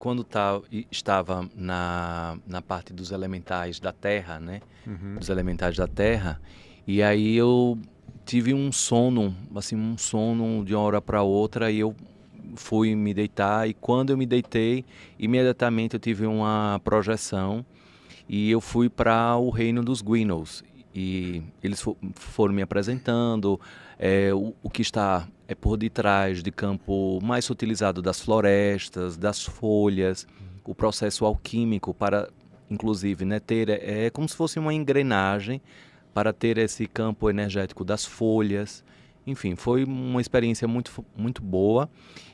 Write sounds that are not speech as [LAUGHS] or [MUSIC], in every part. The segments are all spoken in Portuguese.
quando tá, estava na, na parte dos elementais da terra, né? Uhum. Dos elementais da terra. E aí eu tive um sono, assim, um sono de uma hora para outra e eu fui me deitar. E quando eu me deitei, imediatamente eu tive uma projeção e eu fui para o reino dos Guinos e eles for, foram me apresentando é, o, o, que está é por detrás de campo mais utilizado das florestas, das folhas, o processo alquímico para, inclusive, né, ter é, é como se fosse uma engrenagem para ter esse campo energético das folhas. Enfim, foi uma experiência muito, muito boa.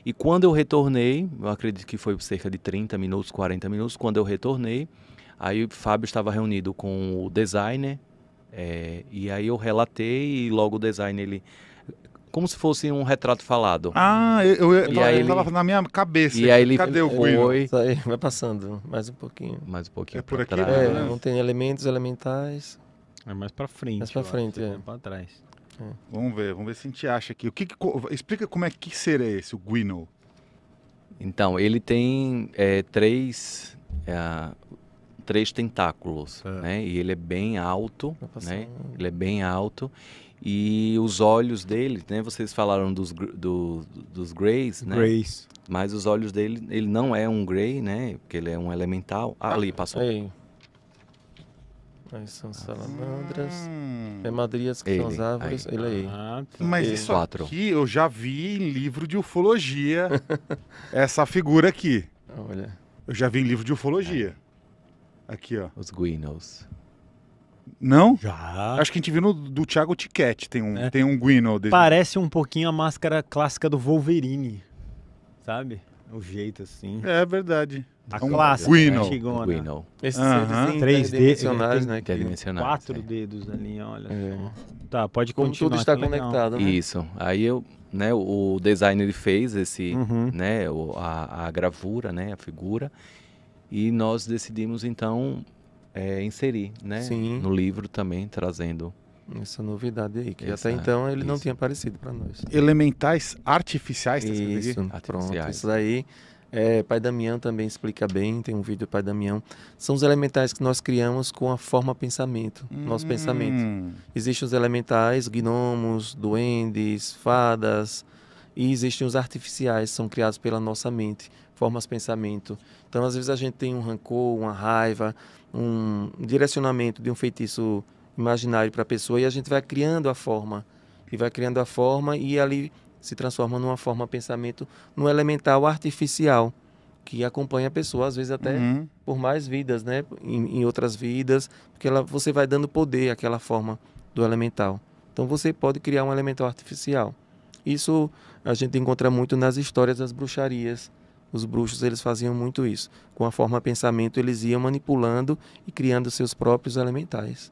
E quando eu retornei, eu acredito que foi cerca de 30 minutos, 40 minutos, quando eu retornei, aí o Fábio estava reunido com o designer é, e aí eu relatei e logo o design ele como se fosse um retrato falado. Ah, eu, eu, ele, tava na minha cabeça. E aí ele Cadê o Foi... Vai passando, mais um pouquinho. Mais um pouquinho. É por aqui, trás. É, não tem elementos elementais. É mais para frente. Mais para frente, é. Para trás. É. Vamos ver, vamos ver se a gente acha aqui. O que, que explica como é que ser é esse o Guino? Então ele tem é, três é, três tentáculos, é. né? E ele é bem alto, né? Ele é bem alto e os olhos dele, né? Vocês falaram dos do, dos greys, né? Greys. Mas os olhos dele, ele não é um grey, né? Porque ele é um elemental. Ah, ali passou. Aí. Aí são salamandras, É hum. madrias que ele, são as árvores. Aí. Ele aí. Ah, tá. Mas ele. isso aqui eu já vi em livro de ufologia, [LAUGHS] essa figura aqui. Olha. Eu já vi em livro de ufologia. É. Aqui, ó. Os Guinos. Não? Já. Acho que a gente viu no do Thiago Tiquete, tem um, é. tem um Guino. Desse... Parece um pouquinho a máscara clássica do Wolverine, sabe? O jeito assim. É verdade. A é um clássica, Guino. Né? Guino. Esses uh -huh. três dimensionais, né? Quatro é. dedos ali, olha é. só. Tá, pode Como continuar. tudo está conectado, né? Isso. Aí eu, né, o designer fez esse, uhum. né, a, a gravura, né, a figura. E nós decidimos então é, inserir, né? Sim. No livro também, trazendo essa novidade aí, que Essa, até então ele isso. não tinha aparecido para nós. Elementais artificiais, tá isso, artificiais. pronto. Isso aí, é, Pai Damião também explica bem, tem um vídeo do Pai Damião. São os elementais que nós criamos com a forma pensamento, hum. nosso pensamento. Existem os elementais, gnomos, duendes, fadas, e existem os artificiais, são criados pela nossa mente, formas pensamento. Então, às vezes a gente tem um rancor, uma raiva, um direcionamento de um feitiço imaginário para a pessoa e a gente vai criando a forma e vai criando a forma e ali se transforma numa forma pensamento, num elemental artificial que acompanha a pessoa às vezes até uhum. por mais vidas, né, em, em outras vidas, porque ela, você vai dando poder àquela forma do elemental. Então você pode criar um elemental artificial. Isso a gente encontra muito nas histórias das bruxarias, os bruxos eles faziam muito isso. Com a forma pensamento eles iam manipulando e criando seus próprios elementais.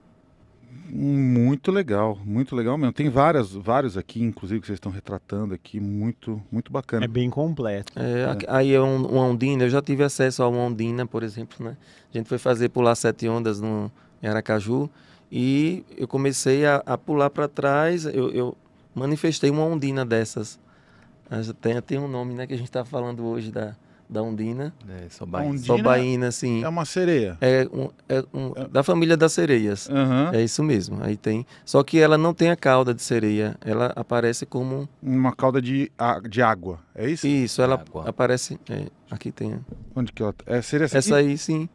Muito legal, muito legal mesmo. Tem várias, vários aqui, inclusive, que vocês estão retratando aqui, muito, muito bacana. É bem completo. É, é. Aí é um, uma ondina, eu já tive acesso a uma ondina, por exemplo, né? A gente foi fazer pular sete ondas no, em Aracaju e eu comecei a, a pular para trás, eu, eu manifestei uma ondina dessas mas tem, tem um nome, né, que a gente está falando hoje da, da Undina. É, sobaína. Undina sobaína, sim. É uma sereia. É, um, é um, é. da família das sereias. Uhum. É isso mesmo. Aí tem. Só que ela não tem a cauda de sereia. Ela aparece como. Uma cauda de, de água. É isso? Isso, ela água. aparece. É, aqui tem. Onde que ela. É sereia Essa aí, sim.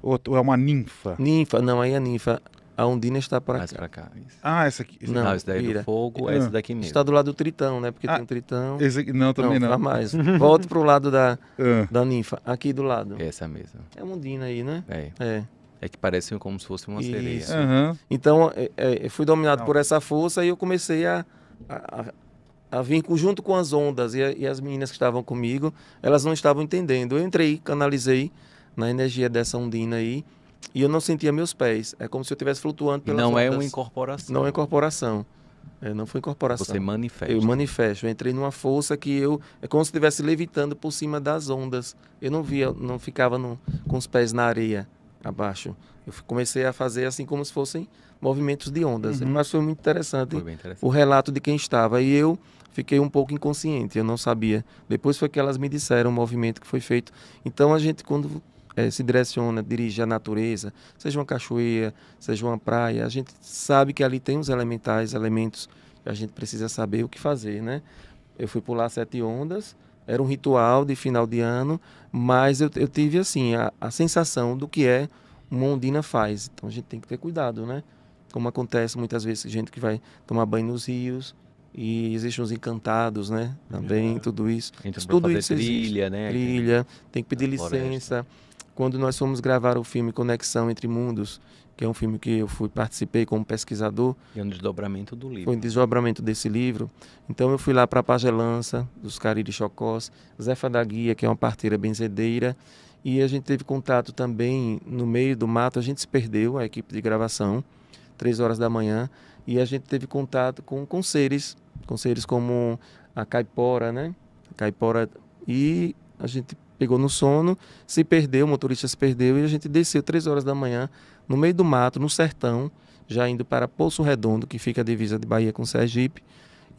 outro é uma ninfa? Ninfa, não, aí é ninfa. A Undina está para cá. cá. Ah, essa aqui. não, não, ah, esse daí é do fogo, é esse daqui mesmo. Está do lado do tritão, né? Porque ah, tem um tritão. Esse aqui, não, também não. não. mais. [LAUGHS] Volte para o lado da, ah. da ninfa. Aqui do lado. Essa mesmo. É uma Undina aí, né? É. É. É que parece como se fosse uma Isso. sereia. Uhum. Então, é, é, fui dominado não. por essa força e eu comecei a, a, a, a vir junto com as ondas. E, a, e as meninas que estavam comigo, elas não estavam entendendo. Eu entrei, canalizei na energia dessa Undina aí e eu não sentia meus pés. É como se eu estivesse flutuando pelas Não ondas. é uma incorporação. Não é incorporação. É, não foi incorporação. Você manifesta. Eu manifesto. Eu entrei numa força que eu. É como se estivesse levitando por cima das ondas. Eu não via, não ficava no, com os pés na areia abaixo. Eu comecei a fazer assim como se fossem movimentos de ondas. Uhum. Mas foi muito interessante, foi interessante, o relato de quem estava. E eu fiquei um pouco inconsciente, eu não sabia. Depois foi que elas me disseram o movimento que foi feito. Então a gente, quando é, se direciona, dirige a natureza, seja uma cachoeira, seja uma praia, a gente sabe que ali tem os elementais, elementos que a gente precisa saber o que fazer, né? Eu fui pular sete ondas, era um ritual de final de ano, mas eu, eu tive, assim, a, a sensação do que é uma ondina faz. Então a gente tem que ter cuidado, né? Como acontece muitas vezes, gente que vai tomar banho nos rios, e existem os encantados, né? Também, é. tudo isso. Então, tudo isso trilha, existe. né? Trilha, tem que pedir licença. Floresta quando nós fomos gravar o filme Conexão entre Mundos, que é um filme que eu fui participei como pesquisador. E um desdobramento do livro. Foi um desdobramento desse livro. Então eu fui lá para a Pagelança, dos Cariri Chocós, Zefa da Guia, que é uma parteira benzedeira, e a gente teve contato também no meio do mato, a gente se perdeu, a equipe de gravação, três horas da manhã, e a gente teve contato com, com seres, com seres como a caipora, né? A caipora, e a gente pegou no sono, se perdeu, o motorista se perdeu e a gente desceu três horas da manhã no meio do mato, no sertão, já indo para Poço Redondo, que fica a divisa de Bahia com Sergipe,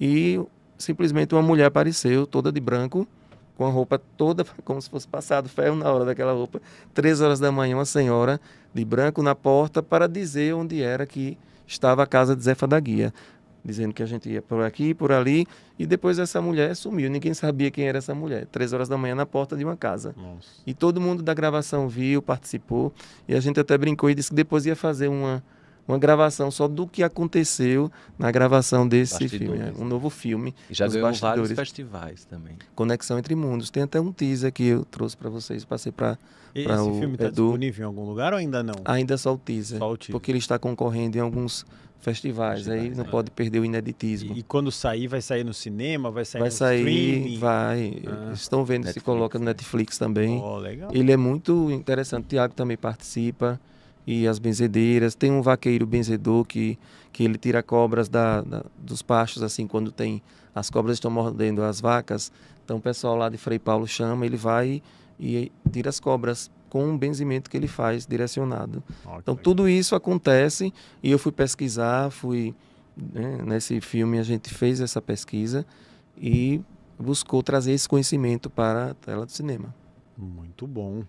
e simplesmente uma mulher apareceu, toda de branco, com a roupa toda, [LAUGHS] como se fosse passado ferro na hora daquela roupa. Três horas da manhã, uma senhora de branco na porta para dizer onde era que estava a casa de Zefa da Guia dizendo que a gente ia por aqui, por ali, e depois essa mulher sumiu. Ninguém sabia quem era essa mulher. Três horas da manhã na porta de uma casa. Nossa. E todo mundo da gravação viu, participou, e a gente até brincou e disse que depois ia fazer uma uma gravação só do que aconteceu na gravação desse bastidores, filme, né? um novo filme. E já ganhou bastidores. vários festivais também. Conexão entre Mundos. Tem até um teaser que eu trouxe para vocês, passei para Esse o filme está disponível em algum lugar ou ainda não? Ainda só o teaser, só o teaser. porque ele está concorrendo em alguns festivais, festivais aí não é. pode perder o ineditismo. E, e, quando sair, vai sair no cinema, vai sair vai no sair, streaming? Vai, ah, estão vendo Netflix, se coloca no né? Netflix também. Oh, legal. Ele é muito interessante, o Tiago também participa e as benzedeiras. Tem um vaqueiro benzedor que, que ele tira cobras da, da dos pastos, assim, quando tem as cobras estão mordendo as vacas. Então o pessoal lá de Frei Paulo chama, ele vai e, e tira as cobras com um benzimento que ele faz direcionado. Okay. Então tudo isso acontece e eu fui pesquisar, fui né, nesse filme a gente fez essa pesquisa e buscou trazer esse conhecimento para a tela do cinema. Muito bom.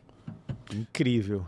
Incrível.